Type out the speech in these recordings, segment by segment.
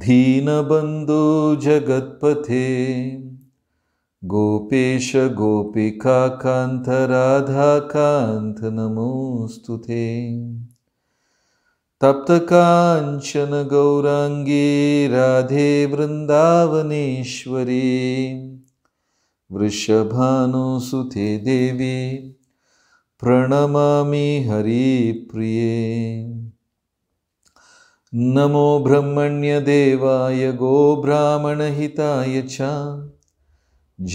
दीनबन्धुजगत्पथे गोपेशगोपिकान्तराधाकान्थ नमोऽस्तु ते तप्तकाञ्चन गौराङ्गे राधे वृन्दावनेश्वरे वृषभानुसुते देवी प्रणमामि हरिप्रिये नमो ब्रह्मण्यदेवाय गोब्राह्मणहिताय च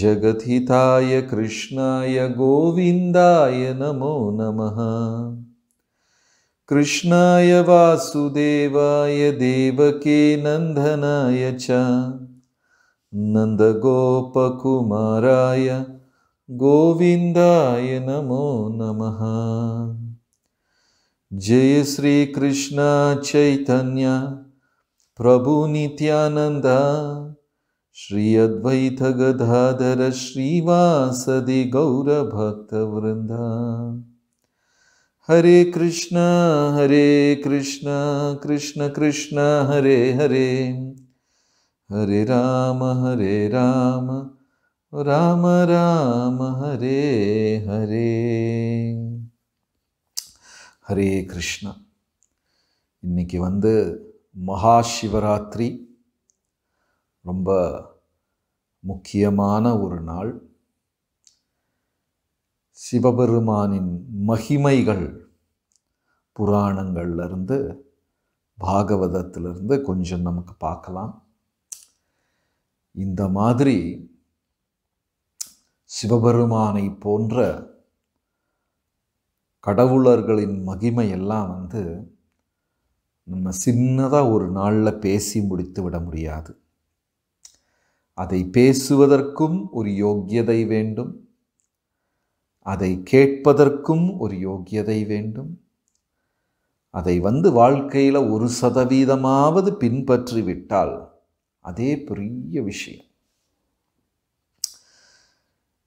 जगतिताय कृष्णाय गोविन्दाय नमो नमः कृष्णाय वासुदेवाय देवके नन्दनाय च नन्दगोपकुमाराय गोविन्दाय नमो नमः जय श्री कृष्ण चैतन्य प्रभु नित्यानंद श्री अद्वैत गदाधर श्रीवासदि गौरभक्तवृंद हरे कृष्ण हरे कृष्ण कृष्ण कृष्ण हरे हरे हरे राम हरे राम राम राम हरे हरे ஹரே கிருஷ்ணா இன்றைக்கி வந்து மகா சிவராத்திரி ரொம்ப முக்கியமான ஒரு நாள் சிவபெருமானின் மகிமைகள் புராணங்கள்லேருந்து பாகவதத்திலிருந்து கொஞ்சம் நமக்கு பார்க்கலாம் இந்த மாதிரி சிவபெருமானை போன்ற கடவுளர்களின் மகிமை எல்லாம் வந்து நம்ம சின்னதாக ஒரு நாளில் பேசி முடித்து விட முடியாது அதை பேசுவதற்கும் ஒரு யோக்கியதை வேண்டும் அதை கேட்பதற்கும் ஒரு யோக்கியதை வேண்டும் அதை வந்து வாழ்க்கையில் ஒரு சதவீதமாவது பின்பற்றி விட்டால் அதே பெரிய விஷயம்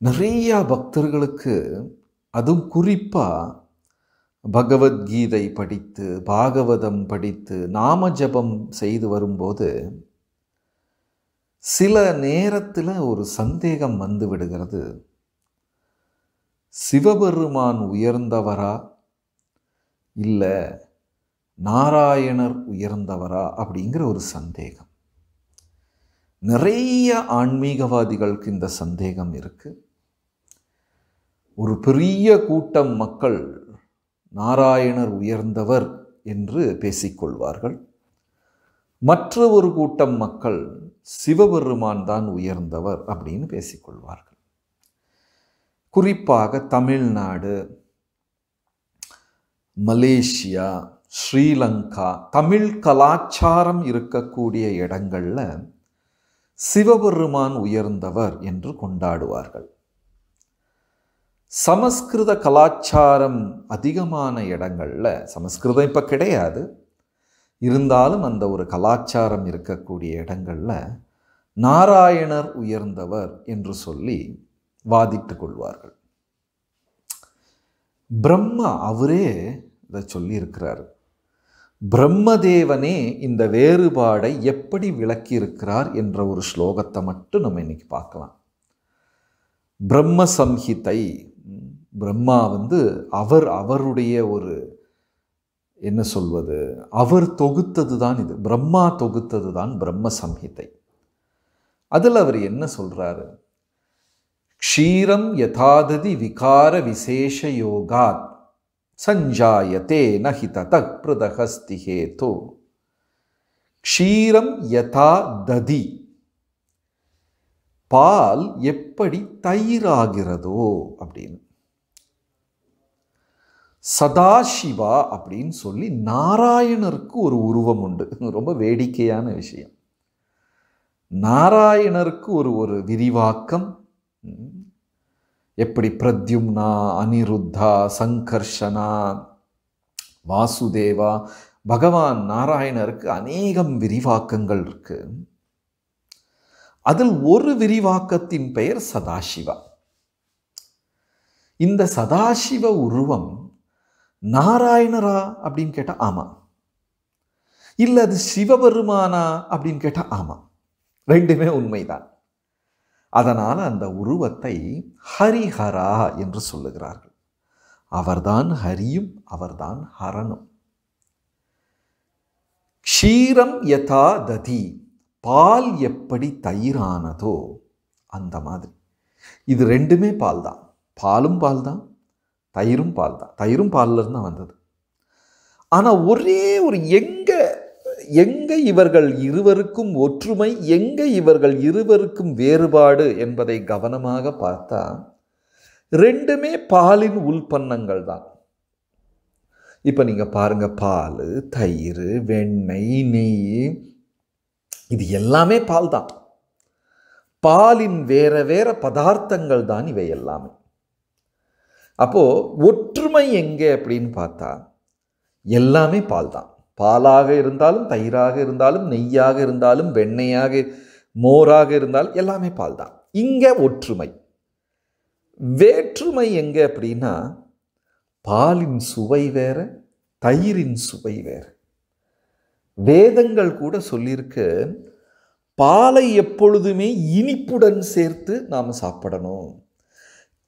நிறையா பக்தர்களுக்கு அதுவும் குறிப்பாக பகவத்கீதை படித்து பாகவதம் படித்து நாம ஜபம் செய்து வரும்போது சில நேரத்தில் ஒரு சந்தேகம் வந்து விடுகிறது சிவபெருமான் உயர்ந்தவரா இல்லை நாராயணர் உயர்ந்தவரா அப்படிங்கிற ஒரு சந்தேகம் நிறைய ஆன்மீகவாதிகளுக்கு இந்த சந்தேகம் இருக்குது ஒரு பெரிய கூட்டம் மக்கள் நாராயணர் உயர்ந்தவர் என்று பேசிக்கொள்வார்கள் மற்ற ஒரு கூட்டம் மக்கள் சிவபெருமான் தான் உயர்ந்தவர் அப்படின்னு பேசிக்கொள்வார்கள் குறிப்பாக தமிழ்நாடு மலேசியா ஸ்ரீலங்கா தமிழ் கலாச்சாரம் இருக்கக்கூடிய இடங்களில் சிவபெருமான் உயர்ந்தவர் என்று கொண்டாடுவார்கள் சமஸ்கிருத கலாச்சாரம் அதிகமான இடங்களில் சமஸ்கிருதம் இப்போ கிடையாது இருந்தாலும் அந்த ஒரு கலாச்சாரம் இருக்கக்கூடிய இடங்களில் நாராயணர் உயர்ந்தவர் என்று சொல்லி வாதிட்டு கொள்வார்கள் பிரம்மா அவரே இதை சொல்லியிருக்கிறார் பிரம்மதேவனே இந்த வேறுபாடை எப்படி விளக்கியிருக்கிறார் என்ற ஒரு ஸ்லோகத்தை மட்டும் நம்ம இன்னைக்கு பார்க்கலாம் பிரம்ம சம்ஹிதை பிரம்மா வந்து அவர் அவருடைய ஒரு என்ன சொல்வது அவர் தொகுத்தது தான் இது பிரம்மா தொகுத்தது தான் பிரம்ம சம்ஹிதை அதில் அவர் என்ன சொல்கிறாரு க்ஷீரம் யதாததி விகார விசேஷ யோகாத் சஞ்சாயத்தே நஹித தக் பிரதஹஸ்தி க்ஷீரம் யதா ததி பால் எப்படி தயிராகிறதோ அப்படின்னு சதாசிவா அப்படின்னு சொல்லி நாராயணருக்கு ஒரு உருவம் உண்டு ரொம்ப வேடிக்கையான விஷயம் நாராயணருக்கு ஒரு ஒரு விரிவாக்கம் எப்படி பிரத்யும்னா அனிருத்தா சங்கர்ஷனா வாசுதேவா பகவான் நாராயணருக்கு அநேகம் விரிவாக்கங்கள் இருக்குது அதில் ஒரு விரிவாக்கத்தின் பெயர் சதாசிவா இந்த சதாசிவ உருவம் நாராயணரா அப்படின்னு கேட்டால் ஆமாம் இல்லை அது சிவபெருமானா அப்படின்னு கேட்டால் ஆமாம் ரெண்டுமே உண்மைதான் அதனால் அந்த உருவத்தை ஹரிஹரா என்று சொல்லுகிறார்கள் அவர்தான் ஹரியும் அவர்தான் ஹரனும் க்ஷீரம் யதா ததி பால் எப்படி தயிரானதோ அந்த மாதிரி இது ரெண்டுமே பால் தான் பாலும் பால் தான் தயிரும் பால் தான் தயிரும் பாலில் தான் வந்தது ஆனால் ஒரே ஒரு எங்கே எங்கே இவர்கள் இருவருக்கும் ஒற்றுமை எங்கே இவர்கள் இருவருக்கும் வேறுபாடு என்பதை கவனமாக பார்த்தா ரெண்டுமே பாலின் உள்பன்னங்கள் தான் இப்போ நீங்கள் பாருங்கள் பால் தயிர் வெண்ணெய் நெய் இது எல்லாமே பால் தான் பாலின் வேற வேற பதார்த்தங்கள் தான் இவை எல்லாமே அப்போது ஒற்றுமை எங்கே அப்படின்னு பார்த்தா எல்லாமே பால் தான் பாலாக இருந்தாலும் தயிராக இருந்தாலும் நெய்யாக இருந்தாலும் வெண்ணெயாக மோராக இருந்தாலும் எல்லாமே பால் தான் இங்கே ஒற்றுமை வேற்றுமை எங்கே அப்படின்னா பாலின் சுவை வேறு தயிரின் சுவை வேறு வேதங்கள் கூட சொல்லியிருக்கு பாலை எப்பொழுதுமே இனிப்புடன் சேர்த்து நாம் சாப்பிடணும்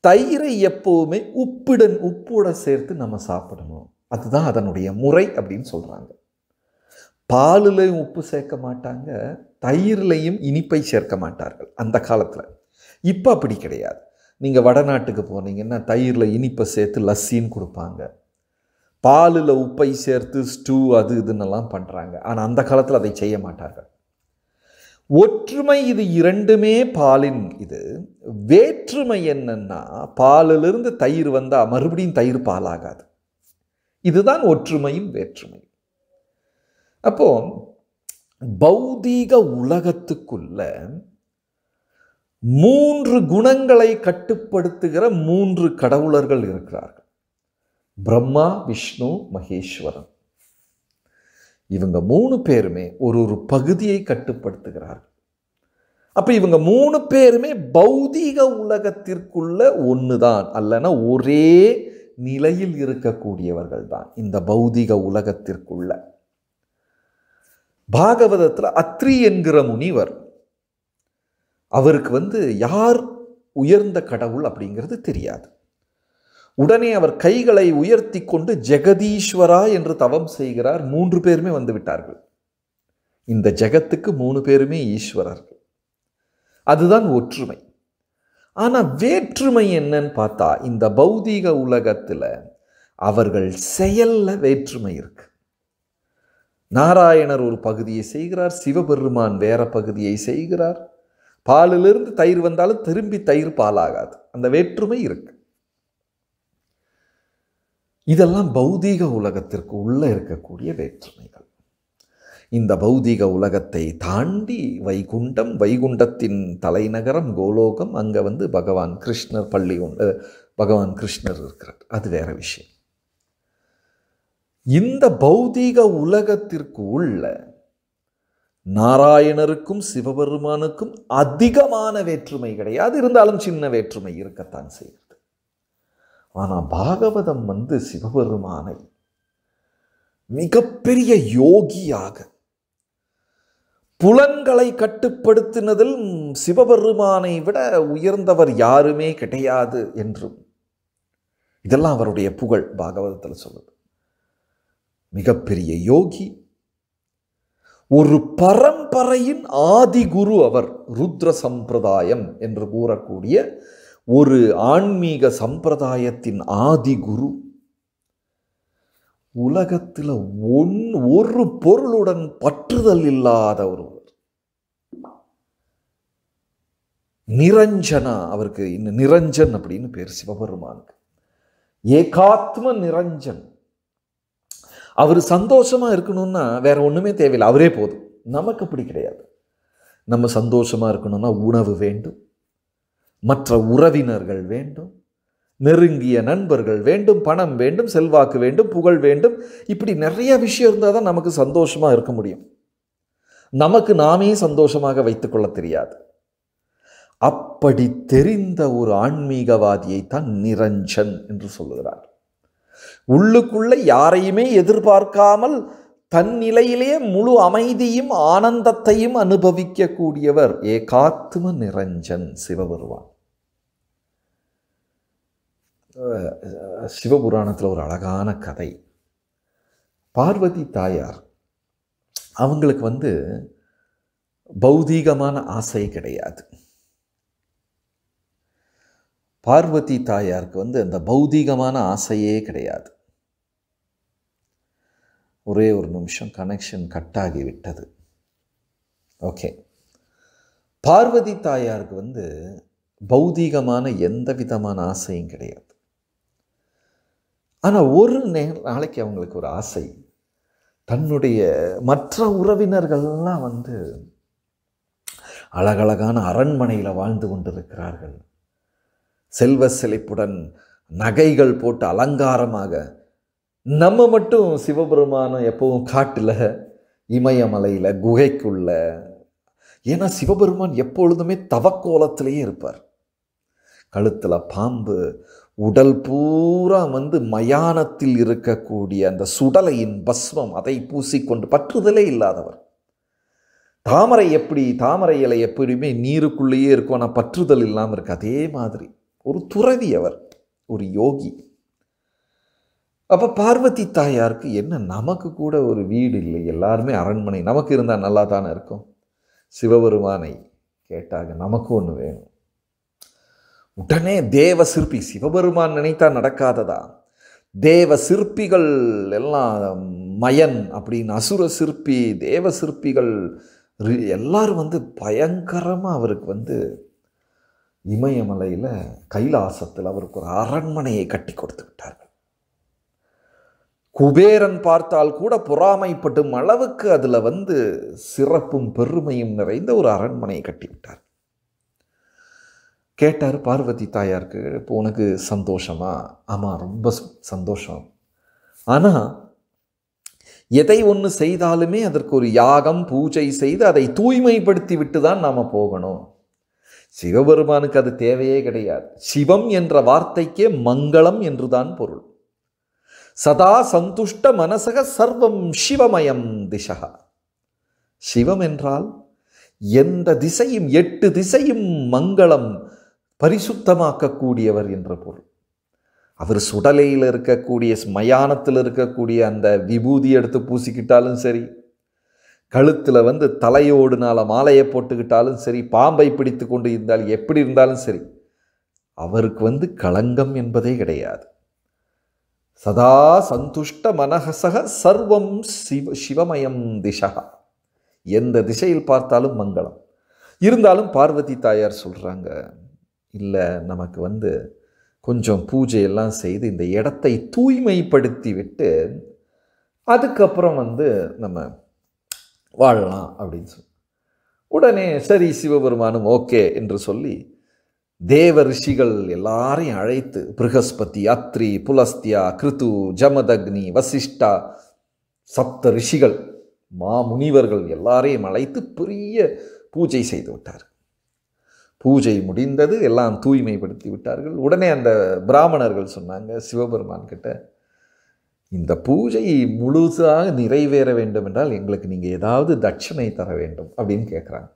தயிரை எப்போவுமே உப்புடன் உப்போட சேர்த்து நம்ம சாப்பிடணும் அதுதான் அதனுடைய முறை அப்படின்னு சொல்கிறாங்க பாலுலையும் உப்பு சேர்க்க மாட்டாங்க தயிர்லையும் இனிப்பை சேர்க்க மாட்டார்கள் அந்த காலத்தில் இப்போ அப்படி கிடையாது நீங்கள் வடநாட்டுக்கு போனீங்கன்னா தயிரில் இனிப்பை சேர்த்து லஸ்ஸின்னு கொடுப்பாங்க பாலில் உப்பை சேர்த்து ஸ்டூ அது இதுன்னெல்லாம் பண்ணுறாங்க ஆனால் அந்த காலத்தில் அதை செய்ய மாட்டார்கள் ஒற்றுமை இது இரண்டுமே பாலின் இது வேற்றுமை என்னன்னா பாலிலிருந்து தயிர் வந்தால் மறுபடியும் தயிர் பாலாகாது இதுதான் ஒற்றுமையும் வேற்றுமை அப்போ பௌதீக உலகத்துக்குள்ள மூன்று குணங்களை கட்டுப்படுத்துகிற மூன்று கடவுளர்கள் இருக்கிறார்கள் பிரம்மா விஷ்ணு மகேஸ்வரன் இவங்க மூணு பேருமே ஒரு ஒரு பகுதியை கட்டுப்படுத்துகிறார்கள் அப்போ இவங்க மூணு பேருமே பௌதீக உலகத்திற்குள்ள ஒன்று தான் அல்லனா ஒரே நிலையில் இருக்கக்கூடியவர்கள் தான் இந்த பௌதிக உலகத்திற்குள்ள பாகவதத்தில் அத்ரி என்கிற முனிவர் அவருக்கு வந்து யார் உயர்ந்த கடவுள் அப்படிங்கிறது தெரியாது உடனே அவர் கைகளை உயர்த்தி கொண்டு ஜெகதீஸ்வரா என்று தவம் செய்கிறார் மூன்று பேருமே வந்துவிட்டார்கள் இந்த ஜெகத்துக்கு மூணு பேருமே ஈஸ்வரர்கள் அதுதான் ஒற்றுமை ஆனால் வேற்றுமை என்னன்னு பார்த்தா இந்த பௌதீக உலகத்தில் அவர்கள் செயலில் வேற்றுமை இருக்கு நாராயணர் ஒரு பகுதியை செய்கிறார் சிவபெருமான் வேற பகுதியை செய்கிறார் பாலிலிருந்து தயிர் வந்தாலும் திரும்பி தயிர் பாலாகாது அந்த வேற்றுமை இருக்குது இதெல்லாம் பௌதீக உலகத்திற்கு உள்ளே இருக்கக்கூடிய வேற்றுமைகள் இந்த பௌதீக உலகத்தை தாண்டி வைகுண்டம் வைகுண்டத்தின் தலைநகரம் கோலோகம் அங்கே வந்து பகவான் கிருஷ்ணர் பள்ளி பகவான் கிருஷ்ணர் இருக்கிறார் அது வேற விஷயம் இந்த பௌதீக உலகத்திற்கு உள்ள நாராயணருக்கும் சிவபெருமானுக்கும் அதிகமான வேற்றுமை கிடையாது இருந்தாலும் சின்ன வேற்றுமை இருக்கத்தான் செய்யும் ஆனால் பாகவதம் வந்து சிவபெருமானை மிகப்பெரிய யோகியாக புலன்களை கட்டுப்படுத்தினதில் சிவபெருமானை விட உயர்ந்தவர் யாருமே கிடையாது என்றும் இதெல்லாம் அவருடைய புகழ் பாகவதத்தில் சொல்லுது மிகப்பெரிய யோகி ஒரு பரம்பரையின் ஆதி குரு அவர் ருத்ர சம்பிரதாயம் என்று கூறக்கூடிய ஒரு ஆன்மீக சம்பிரதாயத்தின் ஆதி குரு உலகத்தில் ஒன் ஒரு பொருளுடன் பற்றுதல் இல்லாத ஒருவர் நிரஞ்சனா அவருக்கு இன்னும் நிரஞ்சன் அப்படின்னு பேர் சிவபெருமானுக்கு ஏகாத்ம நிரஞ்சன் அவர் சந்தோஷமாக இருக்கணும்னா வேற ஒன்றுமே தேவையில்லை அவரே போதும் நமக்கு அப்படி கிடையாது நம்ம சந்தோஷமாக இருக்கணும்னா உணவு வேண்டும் மற்ற உறவினர்கள் வேண்டும் நெருங்கிய நண்பர்கள் வேண்டும் பணம் வேண்டும் செல்வாக்கு வேண்டும் புகழ் வேண்டும் இப்படி நிறைய விஷயம் இருந்தால் தான் நமக்கு சந்தோஷமாக இருக்க முடியும் நமக்கு நாமே சந்தோஷமாக வைத்துக்கொள்ள தெரியாது அப்படி தெரிந்த ஒரு ஆன்மீகவாதியைத்தான் நிரஞ்சன் என்று சொல்லுகிறார் உள்ளுக்குள்ளே யாரையுமே எதிர்பார்க்காமல் தன் நிலையிலே முழு அமைதியும் ஆனந்தத்தையும் அனுபவிக்கக்கூடியவர் காத்தும நிரஞ்சன் சிவபெருவான் சிவபுராணத்தில் ஒரு அழகான கதை பார்வதி தாயார் அவங்களுக்கு வந்து பௌதீகமான ஆசை கிடையாது பார்வதி தாயாருக்கு வந்து அந்த பௌதீகமான ஆசையே கிடையாது ஒரே ஒரு நிமிஷம் கனெக்ஷன் கட் ஆகிவிட்டது ஓகே பார்வதி தாயாருக்கு வந்து பௌதீகமான எந்த விதமான ஆசையும் கிடையாது ஆனால் ஒரு நே நாளைக்கு அவங்களுக்கு ஒரு ஆசை தன்னுடைய மற்ற உறவினர்கள்லாம் வந்து அழகழகான அரண்மனையில் வாழ்ந்து கொண்டிருக்கிறார்கள் செல்வ செழிப்புடன் நகைகள் போட்டு அலங்காரமாக நம்ம மட்டும் சிவபெருமானம் எப்பவும் காட்டில் இமயமலையில் குகைக்குள்ள ஏன்னா சிவபெருமான் எப்பொழுதுமே தவக்கோலத்திலேயே இருப்பார் கழுத்தில் பாம்பு உடல் பூரா வந்து மயானத்தில் இருக்கக்கூடிய அந்த சுடலையின் பஸ்மம் அதை பூசிக்கொண்டு பற்றுதலே இல்லாதவர் தாமரை எப்படி தாமரை இலை எப்படியுமே நீருக்குள்ளேயே இருக்கும் ஆனால் பற்றுதல் இல்லாமல் இருக்கு அதே மாதிரி ஒரு துறவி அவர் ஒரு யோகி அப்போ பார்வதி தாயாருக்கு என்ன நமக்கு கூட ஒரு வீடு இல்லை எல்லாருமே அரண்மனை நமக்கு இருந்தால் நல்லா தானே இருக்கும் சிவபெருமானை கேட்டாங்க நமக்கு ஒன்று வேணும் உடனே தேவ சிற்பி சிவபெருமான் நினைத்தா நடக்காததா தேவ சிற்பிகள் எல்லாம் மயன் அப்படின்னு அசுர சிற்பி தேவ சிற்பிகள் எல்லாரும் வந்து பயங்கரமாக அவருக்கு வந்து இமயமலையில் கைலாசத்தில் அவருக்கு ஒரு அரண்மனையை கட்டி கொடுத்து விட்டார் குபேரன் பார்த்தால் கூட பொறாமைப்படும் அளவுக்கு அதில் வந்து சிறப்பும் பெருமையும் நிறைந்த ஒரு அரண்மனையை கட்டிவிட்டார் கேட்டார் பார்வதி தாயாருக்கு இப்போ உனக்கு சந்தோஷமா ஆமாம் ரொம்ப சந்தோஷம் ஆனால் எதை ஒன்று செய்தாலுமே அதற்கு ஒரு யாகம் பூஜை செய்து அதை தூய்மைப்படுத்தி விட்டு தான் நாம் போகணும் சிவபெருமானுக்கு அது தேவையே கிடையாது சிவம் என்ற வார்த்தைக்கே மங்களம் என்றுதான் பொருள் சதா சந்துஷ்ட மனசக சர்வம் சிவமயம் திசக சிவம் என்றால் எந்த திசையும் எட்டு திசையும் மங்களம் பரிசுத்தமாக்கக்கூடியவர் என்ற பொருள் அவர் சுடலையில் இருக்கக்கூடிய ஸ்மயானத்தில் இருக்கக்கூடிய அந்த விபூதி எடுத்து பூசிக்கிட்டாலும் சரி கழுத்தில் வந்து தலையோடுனால மாலையை போட்டுக்கிட்டாலும் சரி பாம்பை பிடித்து கொண்டு இருந்தால் எப்படி இருந்தாலும் சரி அவருக்கு வந்து களங்கம் என்பதே கிடையாது சதா சந்துஷ்ட மனஹசக சர்வம் சிவ சிவமயம் திசகா எந்த திசையில் பார்த்தாலும் மங்களம் இருந்தாலும் பார்வதி தாயார் சொல்கிறாங்க இல்லை நமக்கு வந்து கொஞ்சம் பூஜையெல்லாம் செய்து இந்த இடத்தை தூய்மைப்படுத்தி விட்டு அதுக்கப்புறம் வந்து நம்ம வாழலாம் அப்படின்னு சொல்லி உடனே சரி சிவபெருமானும் ஓகே என்று சொல்லி தேவ ரிஷிகள் எல்லாரையும் அழைத்து பிருகஸ்பதி அத்ரி புலஸ்தியா கிருத்து ஜமதக்னி வசிஷ்டா சப்த ரிஷிகள் மா முனிவர்கள் எல்லாரையும் அழைத்து பெரிய பூஜை செய்து விட்டார் பூஜை முடிந்தது எல்லாம் தூய்மைப்படுத்தி விட்டார்கள் உடனே அந்த பிராமணர்கள் சொன்னாங்க சிவபெருமான் கிட்ட இந்த பூஜை முழுதாக நிறைவேற வேண்டும் என்றால் எங்களுக்கு நீங்கள் ஏதாவது தட்சணை தர வேண்டும் அப்படின்னு கேட்குறாங்க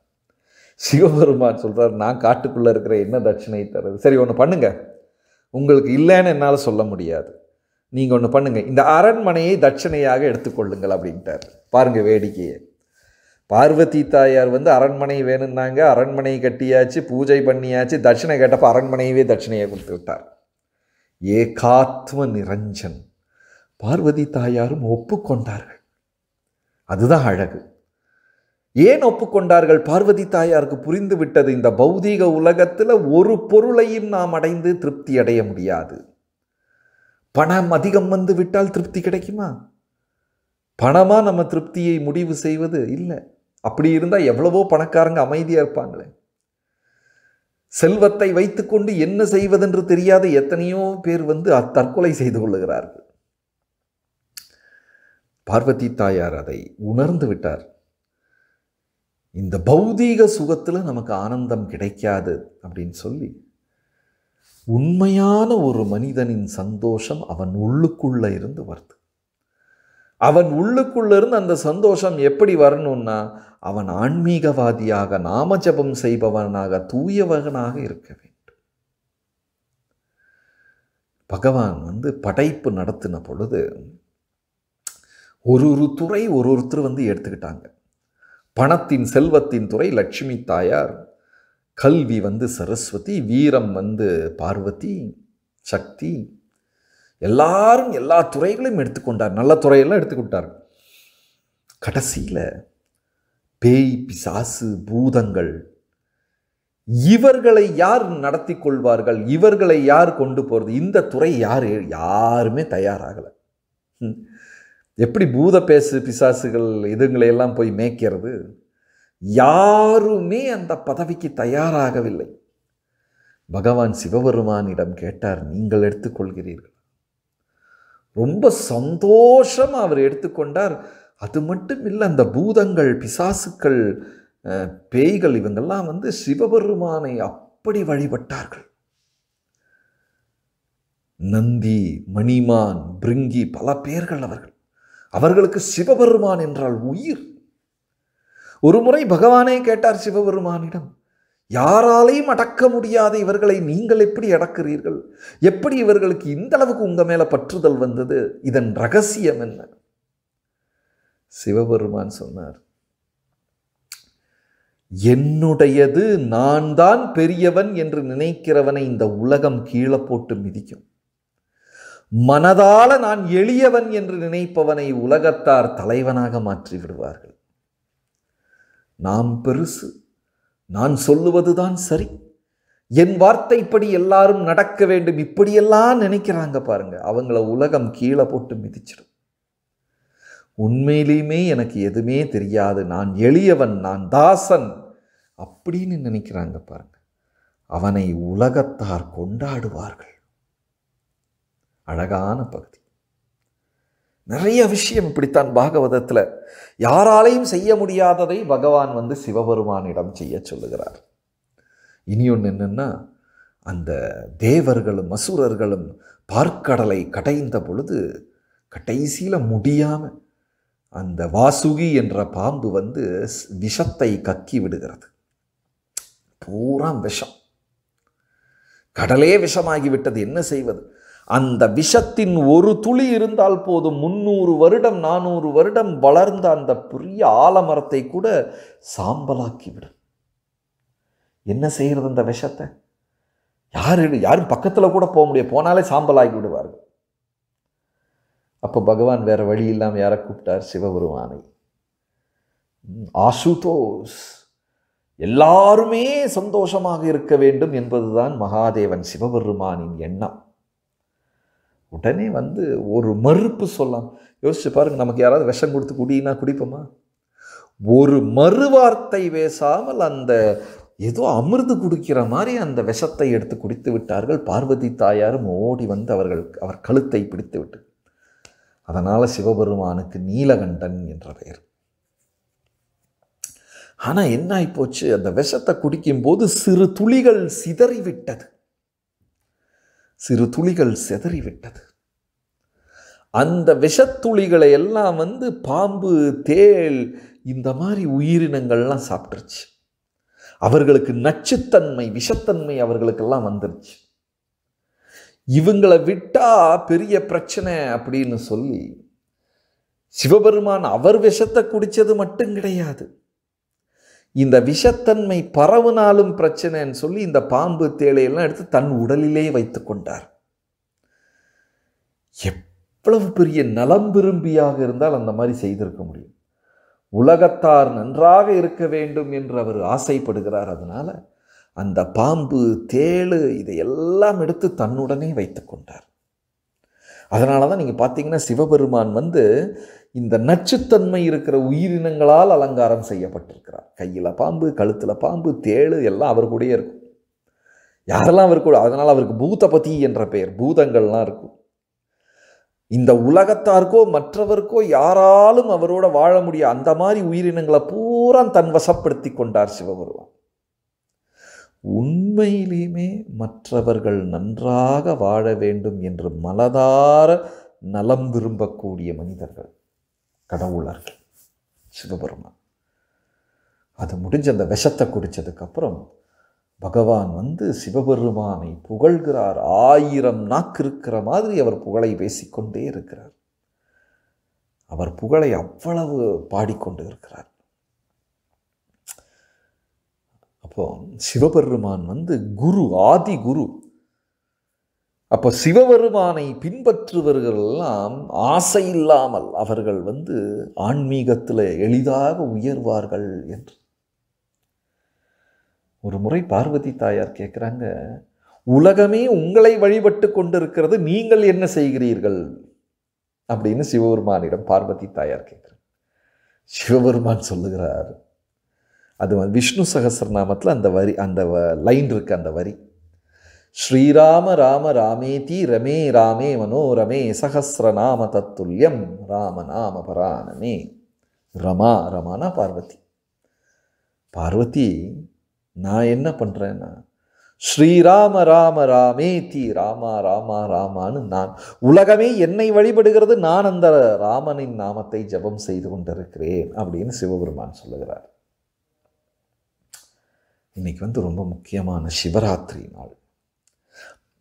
சிவபெருமான் சொல்கிறார் நான் காட்டுக்குள்ளே இருக்கிற என்ன தட்சிணை தரது சரி ஒன்று பண்ணுங்கள் உங்களுக்கு இல்லைன்னு என்னால் சொல்ல முடியாது நீங்கள் ஒன்று பண்ணுங்கள் இந்த அரண்மனையை தட்சணையாக எடுத்துக்கொள்ளுங்கள் அப்படின்ட்டார் பாருங்கள் வேடிக்கையை பார்வதி தாயார் வந்து அரண்மனை வேணும்னாங்க அரண்மனை கட்டியாச்சு பூஜை பண்ணியாச்சு தட்சிணை கேட்டப்போ அரண்மனையவே தட்சிணையை கொடுத்து விட்டார் ஏகாத்ம நிரஞ்சன் பார்வதி தாயாரும் ஒப்புக்கொண்டார்கள் அதுதான் அழகு ஏன் ஒப்புக்கொண்டார்கள் பார்வதி தாயாருக்கு புரிந்து விட்டது இந்த பௌதீக உலகத்தில் ஒரு பொருளையும் நாம் அடைந்து திருப்தி அடைய முடியாது பணம் அதிகம் வந்து விட்டால் திருப்தி கிடைக்குமா பணமாக நம்ம திருப்தியை முடிவு செய்வது இல்லை அப்படி இருந்தால் எவ்வளவோ பணக்காரங்க அமைதியாக இருப்பாங்களே செல்வத்தை வைத்துக்கொண்டு என்ன செய்வதென்று தெரியாத எத்தனையோ பேர் வந்து தற்கொலை செய்து கொள்ளுகிறார்கள் பார்வதி தாயார் அதை உணர்ந்து விட்டார் இந்த பௌதீக சுகத்தில் நமக்கு ஆனந்தம் கிடைக்காது அப்படின்னு சொல்லி உண்மையான ஒரு மனிதனின் சந்தோஷம் அவன் உள்ளுக்குள்ளே இருந்து வருது அவன் இருந்து அந்த சந்தோஷம் எப்படி வரணும்னா அவன் ஆன்மீகவாதியாக நாமஜபம் செய்பவனாக தூயவகனாக இருக்க வேண்டும் பகவான் வந்து படைப்பு நடத்தின பொழுது ஒரு ஒரு துறை ஒரு ஒருத்தர் வந்து எடுத்துக்கிட்டாங்க பணத்தின் செல்வத்தின் துறை லட்சுமி தாயார் கல்வி வந்து சரஸ்வதி வீரம் வந்து பார்வதி சக்தி எல்லாரும் எல்லா துறைகளையும் எடுத்துக்கொண்டார் நல்ல துறையெல்லாம் எடுத்துக்கொண்டார் கடைசியில் பேய் பிசாசு பூதங்கள் இவர்களை யார் நடத்தி கொள்வார்கள் இவர்களை யார் கொண்டு போகிறது இந்த துறை யார் யாருமே தயாராகலை எப்படி பூத பேசு பிசாசுகள் இதுங்களையெல்லாம் போய் மேய்க்கிறது யாருமே அந்த பதவிக்கு தயாராகவில்லை பகவான் சிவபெருமானிடம் கேட்டார் நீங்கள் எடுத்துக்கொள்கிறீர்கள் ரொம்ப சந்தோஷம் அவர் எடுத்துக்கொண்டார் அது மட்டும் இல்லை அந்த பூதங்கள் பிசாசுக்கள் பேய்கள் இவங்கெல்லாம் வந்து சிவபெருமானை அப்படி வழிபட்டார்கள் நந்தி மணிமான் பிருங்கி பல பேர்கள் அவர்கள் அவர்களுக்கு சிவபெருமான் என்றால் உயிர் ஒரு முறை பகவானே கேட்டார் சிவபெருமானிடம் யாராலையும் அடக்க முடியாத இவர்களை நீங்கள் எப்படி அடக்கிறீர்கள் எப்படி இவர்களுக்கு இந்த அளவுக்கு உங்கள் மேலே பற்றுதல் வந்தது இதன் ரகசியம் என்ன சிவபெருமான் சொன்னார் என்னுடையது நான் தான் பெரியவன் என்று நினைக்கிறவனை இந்த உலகம் கீழே போட்டு மிதிக்கும் மனதால நான் எளியவன் என்று நினைப்பவனை உலகத்தார் தலைவனாக மாற்றி விடுவார்கள் நாம் பெருசு நான் சொல்லுவதுதான் சரி என் வார்த்தைப்படி எல்லாரும் நடக்க வேண்டும் இப்படியெல்லாம் நினைக்கிறாங்க பாருங்க அவங்கள உலகம் கீழே போட்டு மிதிச்சிடும் உண்மையிலுமே எனக்கு எதுவுமே தெரியாது நான் எளியவன் நான் தாசன் அப்படின்னு நினைக்கிறாங்க பாருங்க அவனை உலகத்தார் கொண்டாடுவார்கள் அழகான பகுதி நிறைய விஷயம் இப்படித்தான் பாகவதத்தில் யாராலையும் செய்ய முடியாததை பகவான் வந்து சிவபெருமானிடம் செய்ய சொல்லுகிறார் இனி ஒன்று என்னென்னா அந்த தேவர்களும் அசுரர்களும் பார்க்கடலை கடைந்த பொழுது கடைசியில் முடியாமல் அந்த வாசுகி என்ற பாம்பு வந்து விஷத்தை கக்கி விடுகிறது பூரா விஷம் கடலே விஷமாகிவிட்டது என்ன செய்வது அந்த விஷத்தின் ஒரு துளி இருந்தால் போதும் முந்நூறு வருடம் நானூறு வருடம் வளர்ந்த அந்த பெரிய ஆலமரத்தை கூட சாம்பலாக்கிவிடும் என்ன செய்கிறது அந்த விஷத்தை யார் யாரும் பக்கத்தில் கூட போக முடியாது போனாலே சாம்பலாகி விடுவார்கள் அப்போ பகவான் வேறு வழி இல்லாமல் யாரை கூப்பிட்டார் சிவபெருமானை ஆசுதோஸ் எல்லாருமே சந்தோஷமாக இருக்க வேண்டும் என்பதுதான் மகாதேவன் சிவபெருமானின் எண்ணம் உடனே வந்து ஒரு மறுப்பு சொல்லலாம் யோசிச்சு பாருங்க நமக்கு யாராவது விஷம் கொடுத்து குடினா குடிப்போமா ஒரு மறுவார்த்தை பேசாமல் அந்த ஏதோ அமிர்து குடிக்கிற மாதிரி அந்த விஷத்தை எடுத்து குடித்து விட்டார்கள் பார்வதி தாயாரும் ஓடி வந்து அவர்கள் அவர் கழுத்தை பிடித்து விட்டு அதனால் சிவபெருமானுக்கு நீலகண்டன் என்ற பெயர் ஆனால் என்ன ஆகிப்போச்சு அந்த விஷத்தை குடிக்கும்போது சிறு துளிகள் சிதறிவிட்டது சிறு துளிகள் செதறிவிட்டது அந்த விஷத்துளிகளை எல்லாம் வந்து பாம்பு தேள் இந்த மாதிரி உயிரினங்கள்லாம் சாப்பிட்டுருச்சு அவர்களுக்கு நச்சுத்தன்மை விஷத்தன்மை அவர்களுக்கெல்லாம் வந்துருச்சு இவங்களை விட்டா பெரிய பிரச்சனை அப்படின்னு சொல்லி சிவபெருமான் அவர் விஷத்தை குடித்தது மட்டும் கிடையாது இந்த விஷத்தன்மை பரவுனாலும் பிரச்சனைன்னு சொல்லி இந்த பாம்பு தேளையெல்லாம் எடுத்து தன் உடலிலே வைத்து கொண்டார் எவ்வளவு பெரிய நலம் விரும்பியாக இருந்தால் அந்த மாதிரி செய்திருக்க முடியும் உலகத்தார் நன்றாக இருக்க வேண்டும் என்று அவர் ஆசைப்படுகிறார் அதனால் அந்த பாம்பு தேளு இதையெல்லாம் எடுத்து தன்னுடனே வைத்து கொண்டார் அதனால தான் நீங்கள் பார்த்தீங்கன்னா சிவபெருமான் வந்து இந்த நச்சுத்தன்மை இருக்கிற உயிரினங்களால் அலங்காரம் செய்யப்பட்டிருக்கிறார் கையில் பாம்பு கழுத்தில் பாம்பு தேழு எல்லாம் அவர் கூடயே இருக்கும் யாரெல்லாம் அவர் கூட அதனால் அவருக்கு பூதபதி என்ற பெயர் பூதங்கள்லாம் இருக்கும் இந்த உலகத்தாருக்கோ மற்றவருக்கோ யாராலும் அவரோட வாழ முடியும் அந்த மாதிரி உயிரினங்களை பூரா தன் வசப்படுத்தி கொண்டார் சிவபெருவான் உண்மையிலுமே மற்றவர்கள் நன்றாக வாழ வேண்டும் என்று மலதார நலம் விரும்பக்கூடிய மனிதர்கள் கடவுளர்கள் சிவபெருமான் அது முடிஞ்ச அந்த விஷத்தை குடித்ததுக்கப்புறம் பகவான் வந்து சிவபெருமானை புகழ்கிறார் ஆயிரம் நாக்கு இருக்கிற மாதிரி அவர் புகழை பேசிக்கொண்டே இருக்கிறார் அவர் புகழை அவ்வளவு பாடிக்கொண்டு இருக்கிறார் அப்போ சிவபெருமான் வந்து குரு ஆதி குரு அப்போ சிவபெருமானை பின்பற்றுவர்களெல்லாம் ஆசை இல்லாமல் அவர்கள் வந்து ஆன்மீகத்தில் எளிதாக உயர்வார்கள் என்று ஒரு முறை பார்வதி தாயார் கேட்குறாங்க உலகமே உங்களை வழிபட்டு கொண்டிருக்கிறது நீங்கள் என்ன செய்கிறீர்கள் அப்படின்னு சிவபெருமானிடம் பார்வதி தாயார் கேட்குறாங்க சிவபெருமான் சொல்லுகிறார் அது விஷ்ணு சகசிரநாமத்தில் அந்த வரி அந்த லைன் இருக்கு அந்த வரி ஸ்ரீராம ராம ராமேதி ரமே ராமே மனோரமே சகசிரநாம தத்துல்யம் ராம நாம பராணமே ரமா ரமானா பார்வதி பார்வதி நான் என்ன பண்ணுறேன்னா ஸ்ரீராம ராம ராமேதி ராமா ராமா ராமான்னு நான் உலகமே என்னை வழிபடுகிறது நான் அந்த ராமனின் நாமத்தை ஜபம் செய்து கொண்டிருக்கிறேன் அப்படின்னு சிவபெருமான் சொல்லுகிறார் இன்னைக்கு வந்து ரொம்ப முக்கியமான சிவராத்திரி நாள்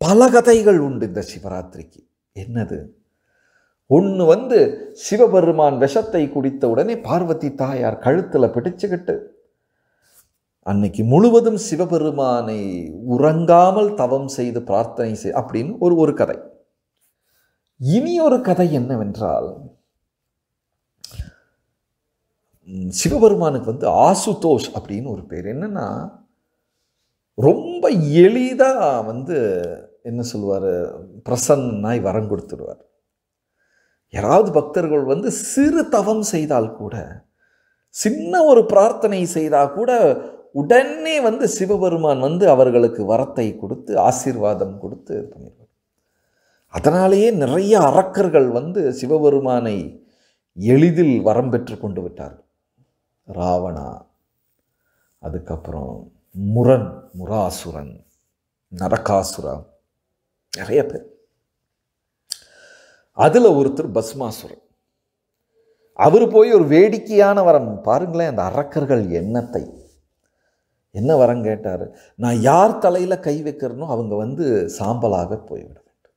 பல கதைகள் உண்டு இந்த சிவராத்திரிக்கு என்னது ஒன்று வந்து சிவபெருமான் விஷத்தை குடித்த உடனே பார்வதி தாயார் கழுத்தில் பிடிச்சுக்கிட்டு அன்னைக்கு முழுவதும் சிவபெருமானை உறங்காமல் தவம் செய்து பிரார்த்தனை செய் அப்படின்னு ஒரு ஒரு கதை இனி ஒரு கதை என்னவென்றால் சிவபெருமானுக்கு வந்து ஆசுதோஷ் அப்படின்னு ஒரு பேர் என்னென்னா ரொம்ப எளிதாக வந்து என்ன சொல்லுவார் பிரசன்னாய் வரம் கொடுத்துடுவார் யாராவது பக்தர்கள் வந்து சிறு தவம் செய்தால் கூட சின்ன ஒரு பிரார்த்தனை செய்தால் கூட உடனே வந்து சிவபெருமான் வந்து அவர்களுக்கு வரத்தை கொடுத்து ஆசீர்வாதம் கொடுத்து பண்ணிடுவார் அதனாலேயே நிறைய அரக்கர்கள் வந்து சிவபெருமானை எளிதில் வரம் பெற்று கொண்டு விட்டார் ராவணா அதுக்கப்புறம் முரண் முராசுரன் நரகாசுரன் நிறைய பேர் அதில் ஒருத்தர் பஸ்மாசுரர் அவர் போய் ஒரு வேடிக்கையான வரம் பாருங்களேன் அந்த அரக்கர்கள் எண்ணத்தை என்ன வரம் கேட்டார் நான் யார் தலையில் கை வைக்கிறனோ அவங்க வந்து சாம்பலாக போய்விட வேண்டும்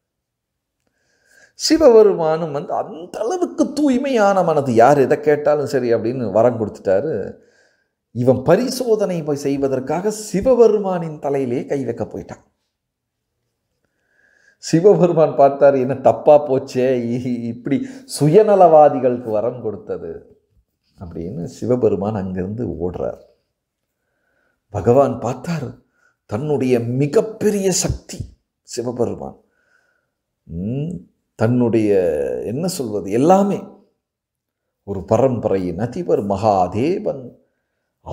சிவபெருமானும் வந்து அந்த அளவுக்கு தூய்மையான மனது யார் எதை கேட்டாலும் சரி அப்படின்னு வரம் கொடுத்துட்டாரு இவன் பரிசோதனை போய் செய்வதற்காக சிவபெருமானின் தலையிலே கை வைக்க போயிட்டான் சிவபெருமான் பார்த்தார் என்ன தப்பாக போச்சே இப்படி சுயநலவாதிகளுக்கு வரம் கொடுத்தது அப்படின்னு சிவபெருமான் அங்கிருந்து ஓடுறார் பகவான் பார்த்தார் தன்னுடைய மிகப்பெரிய சக்தி சிவபெருமான் தன்னுடைய என்ன சொல்வது எல்லாமே ஒரு பரம்பரையின் அதிபர் மகாதேவன்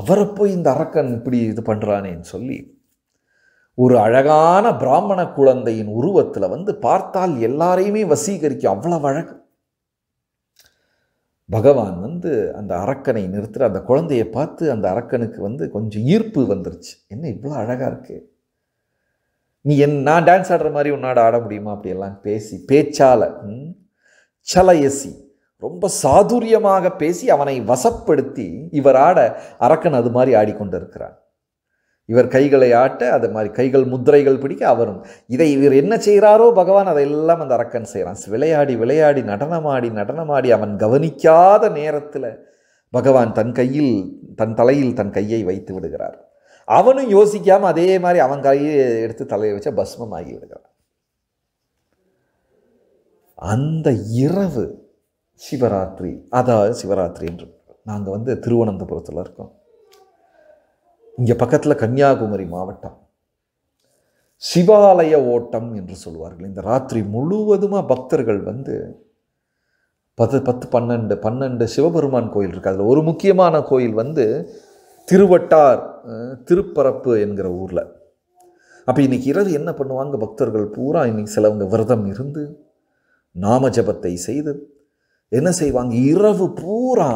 அவரை போய் இந்த அரக்கன் இப்படி இது பண்ணுறானேன்னு சொல்லி ஒரு அழகான பிராமண குழந்தையின் உருவத்தில் வந்து பார்த்தால் எல்லாரையுமே வசீகரிக்கும் அவ்வளவு அழகு பகவான் வந்து அந்த அரக்கனை நிறுத்துகிற அந்த குழந்தையை பார்த்து அந்த அரக்கனுக்கு வந்து கொஞ்சம் ஈர்ப்பு வந்துருச்சு என்ன இவ்வளோ அழகாக இருக்கு நீ என் நான் டான்ஸ் ஆடுற மாதிரி உன்னாட ஆட முடியுமா அப்படியெல்லாம் பேசி பேச்சால சலயசி ரொம்ப சாதுரியமாக பேசி அவனை வசப்படுத்தி இவர் ஆட அரக்கன் அது மாதிரி ஆடிக்கொண்டு இருக்கிறான் இவர் கைகளை ஆட்ட அது மாதிரி கைகள் முத்திரைகள் பிடிக்க அவரும் இதை இவர் என்ன செய்கிறாரோ பகவான் அதையெல்லாம் அந்த அரக்கன் செய்கிறான் விளையாடி விளையாடி நடனமாடி நடனமாடி அவன் கவனிக்காத நேரத்தில் பகவான் தன் கையில் தன் தலையில் தன் கையை வைத்து விடுகிறார் அவனும் யோசிக்காமல் அதே மாதிரி அவன் கையை எடுத்து தலையை வச்சா பஸ்மம் ஆகி விடுகிறான் அந்த இரவு சிவராத்திரி அதாவது சிவராத்திரி என்று நாங்கள் வந்து திருவனந்தபுரத்தில் இருக்கோம் இங்கே பக்கத்தில் கன்னியாகுமரி மாவட்டம் சிவாலய ஓட்டம் என்று சொல்வார்கள் இந்த ராத்திரி முழுவதுமாக பக்தர்கள் வந்து பத்து பத்து பன்னெண்டு பன்னெண்டு சிவபெருமான் கோயில் இருக்குது அதில் ஒரு முக்கியமான கோயில் வந்து திருவட்டார் திருப்பரப்பு என்கிற ஊரில் அப்போ இன்றைக்கி இரவு என்ன பண்ணுவாங்க பக்தர்கள் பூரா இன்றைக்கி சிலவங்க விரதம் இருந்து நாம செய்து என்ன செய்வாங்க இரவு பூரா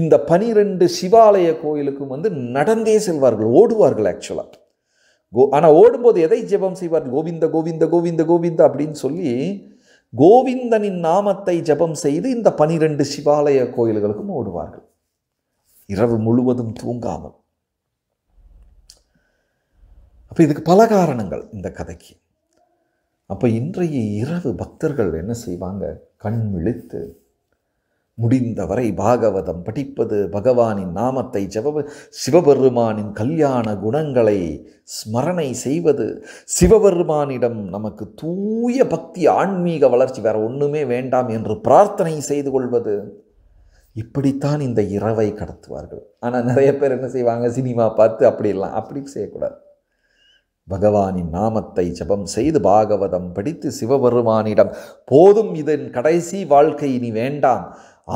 இந்த பனிரெண்டு சிவாலய கோயிலுக்கும் வந்து நடந்தே செல்வார்கள் ஓடுவார்கள் ஆக்சுவலாக கோ ஆனால் ஓடும்போது எதை ஜெபம் செய்வார்கள் கோவிந்த கோவிந்த கோவிந்த கோவிந்த அப்படின்னு சொல்லி கோவிந்தனின் நாமத்தை ஜபம் செய்து இந்த பனிரெண்டு சிவாலய கோயில்களுக்கும் ஓடுவார்கள் இரவு முழுவதும் தூங்காமல் அப்போ இதுக்கு பல காரணங்கள் இந்த கதைக்கு அப்போ இன்றைய இரவு பக்தர்கள் என்ன செய்வாங்க கண் விழித்து முடிந்தவரை பாகவதம் படிப்பது பகவானின் நாமத்தை ஜப சிவபெருமானின் கல்யாண குணங்களை ஸ்மரணை செய்வது சிவபெருமானிடம் நமக்கு தூய பக்தி ஆன்மீக வளர்ச்சி வேற ஒன்றுமே வேண்டாம் என்று பிரார்த்தனை செய்து கொள்வது இப்படித்தான் இந்த இரவை கடத்துவார்கள் ஆனால் நிறைய பேர் என்ன செய்வாங்க சினிமா பார்த்து அப்படிலாம் அப்படி செய்யக்கூடாது பகவானின் நாமத்தை ஜபம் செய்து பாகவதம் படித்து சிவபெருமானிடம் போதும் இதன் கடைசி வாழ்க்கை இனி வேண்டாம்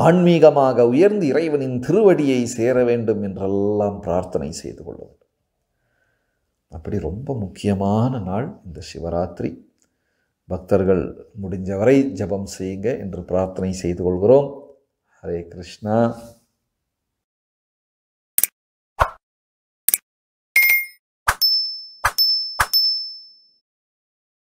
ஆன்மீகமாக உயர்ந்து இறைவனின் திருவடியை சேர வேண்டும் என்றெல்லாம் பிரார்த்தனை செய்து கொள்ள வேண்டும் அப்படி ரொம்ப முக்கியமான நாள் இந்த சிவராத்திரி பக்தர்கள் முடிஞ்சவரை ஜபம் செய்யுங்க என்று பிரார்த்தனை செய்து கொள்கிறோம் ஹரே கிருஷ்ணா